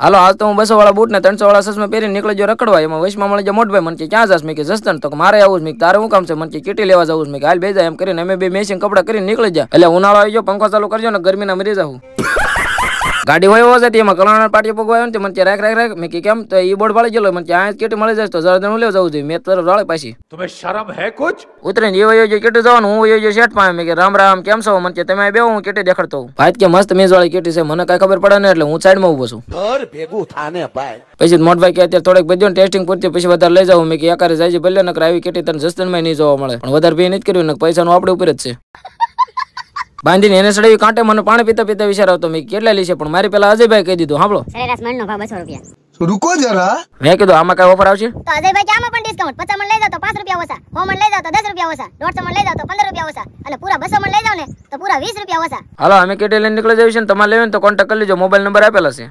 હાલો હાલ તો હું બસો વાળા બુટ ને ત્રણસો વાળા સસમાં પહેરીને નીકળે જો રખડવા એમાં વૈશમાં મળે જો મોટભાઈ મને કે ક્યાં જાસ મેં કે જસ્તન તો મારે આવું જ તારે હું કામ છે મને કીટી લેવા જવું મેં કે હાલ બે જાય એમ કરીને અમે બે મેસિંગ કપડા કરીને નીકળી જાય એટલે ઉનાળો આવી ગયો પંખો ચાલુ કરજો ને ગરમીના મરી જાઉં ગાડી હોય એવો છે એમાં કલાણા પાટી પગવાયો ને મને રાખ રાખ રાખ મેં કેમ તો એ બોર્ડ પાડી ગયેલો મને ત્યાં કેટી મળી જાય તો જરા હું લેવ જવું જોઈએ મેં તરફ રાળે પાછી તમે શરમ હે કુછ ઉતરીને એવો યોજો કેટી જવાનું હું યોજો શેઠ પાસે મેં કે રામ રામ કેમ છો મને તમે બે હું કેટલી દેખાડતો ભાઈ કે મસ્ત મેજ વાળી કેટી છે મને કઈ ખબર પડે ને એટલે હું સાઈડમાં ઉભો છું ઘર ભેગું થાને ભાઈ પછી મોટભાઈ કે અત્યારે થોડેક બધું ટેસ્ટિંગ પૂરતી પછી વધારે લઈ જાવ મેં કે એકારે જાય છે ભલે નકર આવી કેટી તને જસ્તનમાં નહીં જોવા મળે પણ વધારે ભી નહીં કર્યું ને પૈસાનું આપણે ઉપર જ છે બાંધીને એને સડાવી કાંટે મને પાણી પીતા પીતા વિચાર આવતો મેં કેટલા લેશે પણ મારી પેલા અજયભાઈ કહી દીધું સાંભળો સરેરાશ મણનો ભાવ 200 રૂપિયા રૂકો જરા મેં કીધું આમાં કઈ ઓફર આવશે તો અજયભાઈ આમાં પણ ડિસ્કાઉન્ટ 50 મણ લઈ જાવ તો 5 રૂપિયા ઓછા 100 મણ લઈ જાવ તો 10 રૂપિયા ઓછા 150 મણ લઈ જાવ તો પંદર રૂપિયા ઓછા અને પૂરા 200 મણ લઈ જાવ ને તો પૂરા વીસ રૂપિયા ઓછા હાલો અમે કેટલે લઈને નીકળી જઈશું ને તમારે લેવું તો કોન્ટેક્ટ કરી લેજો મોબાઈલ નંબર આપેલા છે